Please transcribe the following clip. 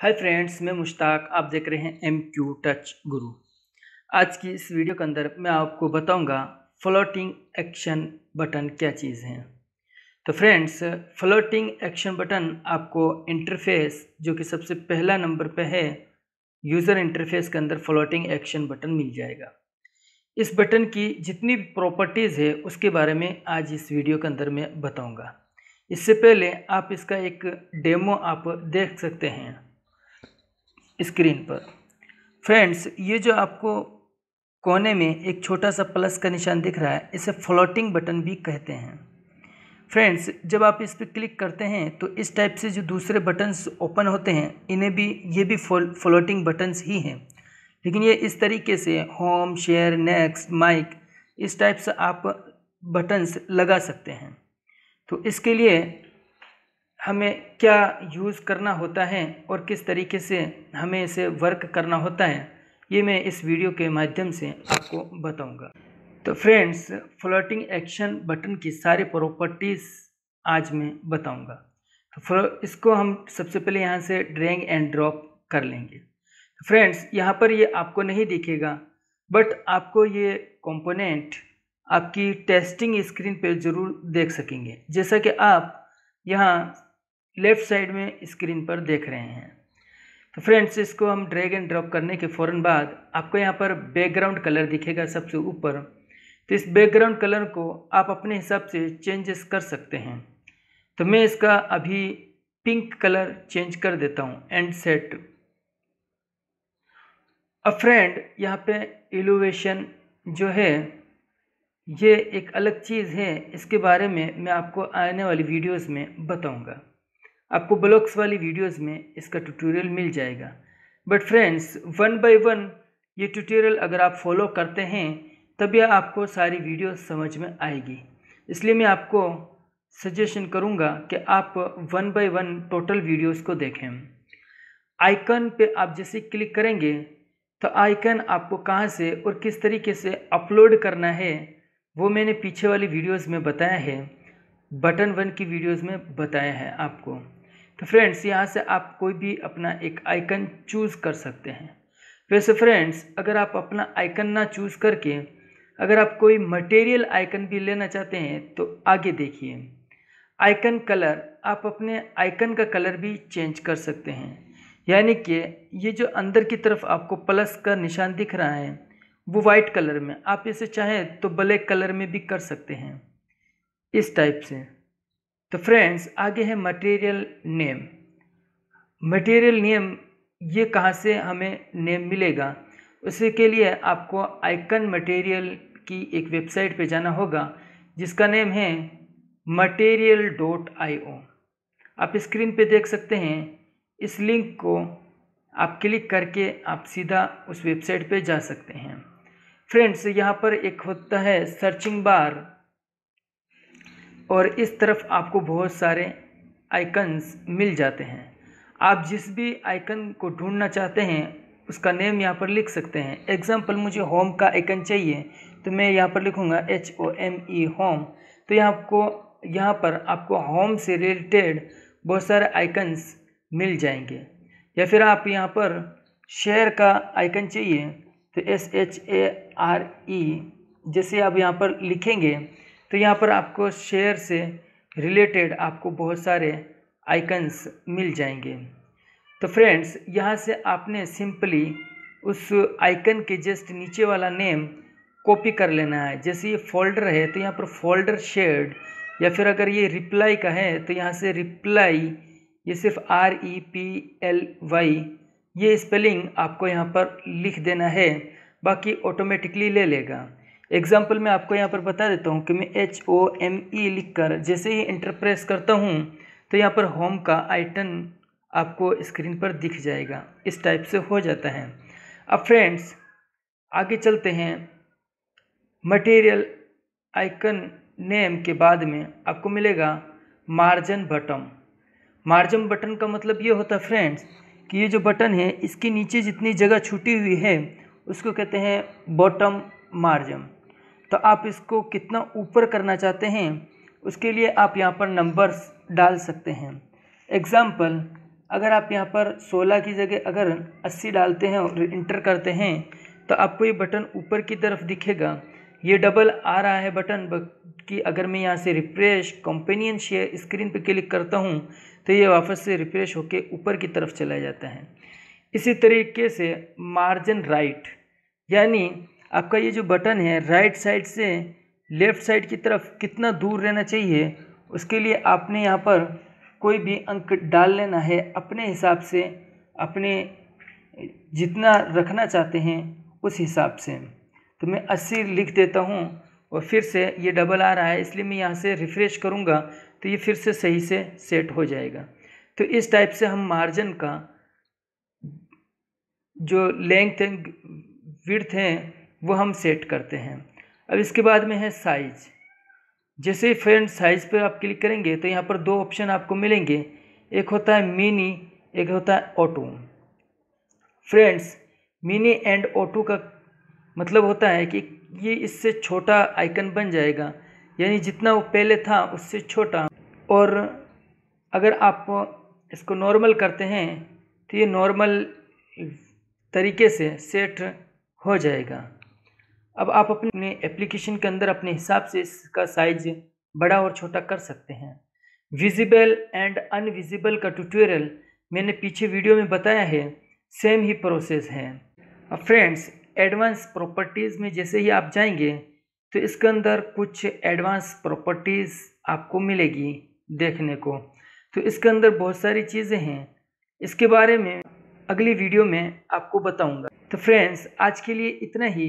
Hi friends मैं मुश्ताक आप देख रहे हैं एम क्यू टच गुरु आज की इस वीडियो के अंदर मैं आपको बताऊंगा फ्लोटिंग एक्शन बटन क्या चीज़ है तो फ्रेंड्स फ्लोटिंग एक्शन बटन आपको इंटरफेस जो कि सबसे पहला नंबर पे है यूज़र इंटरफेस के अंदर फ्लोटिंग एक्शन बटन मिल जाएगा इस बटन की जितनी प्रॉपर्टीज़ है उसके बारे में आज इस वीडियो के अंदर मैं बताऊँगा इससे पहले आप इसका एक डेमो आप देख सकते हैं स्क्रीन पर फ्रेंड्स ये जो आपको कोने में एक छोटा सा प्लस का निशान दिख रहा है इसे फ्लोटिंग बटन भी कहते हैं फ्रेंड्स जब आप इस पर क्लिक करते हैं तो इस टाइप से जो दूसरे बटन्स ओपन होते हैं इन्हें भी ये भी फ्लोटिंग बटन्स ही हैं लेकिन ये इस तरीके से होम शेयर नेक्स्ट माइक इस टाइप से आप बटन्स लगा सकते हैं तो इसके लिए हमें क्या यूज़ करना होता है और किस तरीके से हमें इसे वर्क करना होता है ये मैं इस वीडियो के माध्यम से आपको बताऊंगा। तो फ्रेंड्स फ्लोटिंग एक्शन बटन की सारी प्रॉपर्टीज़ आज मैं बताऊंगा। तो इसको हम सबसे पहले यहाँ से ड्रैग एंड ड्रॉप कर लेंगे फ्रेंड्स तो यहाँ पर ये आपको नहीं दिखेगा बट आपको ये कॉम्पोनेंट आपकी टेस्टिंग स्क्रीन पर ज़रूर देख सकेंगे जैसा कि आप यहाँ लेफ़्ट साइड में स्क्रीन पर देख रहे हैं तो फ्रेंड्स इसको हम ड्रैग एंड ड्रॉप करने के फ़ौर बाद आपको यहाँ पर बैकग्राउंड कलर दिखेगा सबसे ऊपर तो इस बैकग्राउंड कलर को आप अपने हिसाब से चेंजेस कर सकते हैं तो मैं इसका अभी पिंक कलर चेंज कर देता हूँ एंड सेट अब फ्रेंड यहाँ पे एलोवेशन जो है ये एक अलग चीज़ है इसके बारे में मैं आपको आने वाली वीडियोस में बताऊँगा आपको ब्लॉक्स वाली वीडियोस में इसका ट्यूटोरियल मिल जाएगा but friends one by one ये ट्यूटोरियल अगर आप फॉलो करते हैं तब यह आपको सारी वीडियो समझ में आएगी इसलिए मैं आपको सजेशन करूँगा कि आप one by one total videos को देखें आइकन पे आप जैसे क्लिक करेंगे तो आइकन आपको कहाँ से और किस तरीके से अपलोड करना है वो मैंने पीछे वाली वीडियोस में बताया है बटन वन की वीडियोस में बताया है आपको तो फ्रेंड्स यहाँ से आप कोई भी अपना एक आइकन चूज़ कर सकते हैं वैसे फ्रेंड्स अगर आप अपना आइकन ना चूज़ करके अगर आप कोई मटेरियल आइकन भी लेना चाहते हैं तो आगे देखिए आइकन कलर आप अपने आइकन का कलर भी चेंज कर सकते हैं यानी कि ये जो अंदर की तरफ आपको प्लस का निशान दिख रहा है वो वाइट कलर में आप इसे चाहें तो ब्लैक कलर में भी कर सकते हैं इस टाइप से तो फ्रेंड्स आगे है मटेरियल नेम मटेरियल नेम ये कहाँ से हमें नेम मिलेगा उसी के लिए आपको आइकन मटेरियल की एक वेबसाइट पे जाना होगा जिसका नेम है मटेरियल डॉट आई ओ आप स्क्रीन पे देख सकते हैं इस लिंक को आप क्लिक करके आप सीधा उस वेबसाइट पे जा सकते हैं फ्रेंड्स यहाँ पर एक होता है सर्चिंग बार और इस तरफ आपको बहुत सारे आइकन्स मिल जाते हैं आप जिस भी आइकन को ढूंढना चाहते हैं उसका नेम यहाँ पर लिख सकते हैं एग्ज़ाम्पल मुझे होम का आइकन चाहिए तो मैं यहाँ पर लिखूँगा H O M E e, home तो यहाँ आपको यहाँ पर आपको होम से रिलेटेड बहुत सारे आइकन्स मिल जाएंगे या फिर आप यहाँ पर शेयर का आइकन चाहिए तो S H A R E जैसे आप यहाँ पर लिखेंगे तो यहाँ पर आपको शेयर से रिलेटेड आपको बहुत सारे आइकन्स मिल जाएंगे तो फ्रेंड्स यहाँ से आपने सिंपली उस आइकन के जस्ट नीचे वाला नेम कॉपी कर लेना है जैसे ये फोल्डर है तो यहाँ पर फोल्डर शेड या फिर अगर ये रिप्लाई का है तो यहाँ से रिप्लाई ये सिर्फ R E P L Y ये स्पेलिंग आपको यहाँ पर लिख देना है बाकी ऑटोमेटिकली ले लेगा एग्जाम्पल मैं आपको यहाँ पर बता देता हूँ कि मैं H O M E e लिख कर जैसे ही इंटरप्रेस करता हूँ तो यहाँ पर होम का आइटन आपको स्क्रीन पर दिख जाएगा इस टाइप से हो जाता है अब फ्रेंड्स आगे चलते हैं मटेरियल आइकन नेम के बाद में आपको मिलेगा मार्जिन बटन मार्जिन बटन का मतलब ये होता है फ्रेंड्स कि ये जो बटन है इसके नीचे जितनी जगह छूटी हुई है उसको कहते हैं बॉटम मार्जिन तो आप इसको कितना ऊपर करना चाहते हैं उसके लिए आप यहाँ पर नंबर्स डाल सकते हैं एग्ज़ाम्पल अगर आप यहाँ पर 16 की जगह अगर 80 डालते हैं और इंटर करते हैं तो आपको ये बटन ऊपर की तरफ दिखेगा ये डबल आ रहा है बटन कि अगर मैं यहाँ से रिफ्रेश कंपेनियन शेयर स्क्रीन पे क्लिक करता हूँ तो ये वापस से रिफ्रेश होकर ऊपर की तरफ चला जाता है इसी तरीके से मार्जिन राइट यानी आपका ये जो बटन है राइट साइड से लेफ़्ट साइड की तरफ कितना दूर रहना चाहिए उसके लिए आपने यहाँ पर कोई भी अंक डाल लेना है अपने हिसाब से अपने जितना रखना चाहते हैं उस हिसाब से तो मैं अस्सी लिख देता हूँ और फिर से ये डबल आ रहा है इसलिए मैं यहाँ से रिफ़्रेश करूँगा तो ये फिर से सही से सेट हो जाएगा तो इस टाइप से हम मार्जिन का जो लेंथ एंड विर्थ हैं वो हम सेट करते हैं अब इसके बाद में है साइज जैसे फ्रेंड साइज पर आप क्लिक करेंगे तो यहाँ पर दो ऑप्शन आपको मिलेंगे एक होता है मिनी एक होता है auto friends mini and auto का मतलब होता है कि ये इससे छोटा आइकन बन जाएगा यानी जितना वो पहले था उससे छोटा और अगर आप इसको नॉर्मल करते हैं तो ये नॉर्मल तरीके से सेट हो जाएगा अब आप अपने एप्लीकेशन के अंदर अपने हिसाब से इसका साइज बड़ा और छोटा कर सकते हैं विजिबल एंड अनविजिबल का ट्यूटोरियल मैंने पीछे वीडियो में बताया है सेम ही प्रोसेस है अब फ्रेंड्स एडवांस प्रॉपर्टीज़ में जैसे ही आप जाएंगे तो इसके अंदर कुछ एडवांस प्रॉपर्टीज़ आपको मिलेगी देखने को तो इसके अंदर बहुत सारी चीज़ें हैं इसके बारे में अगली वीडियो में आपको बताऊंगा तो फ्रेंड्स आज के लिए इतना ही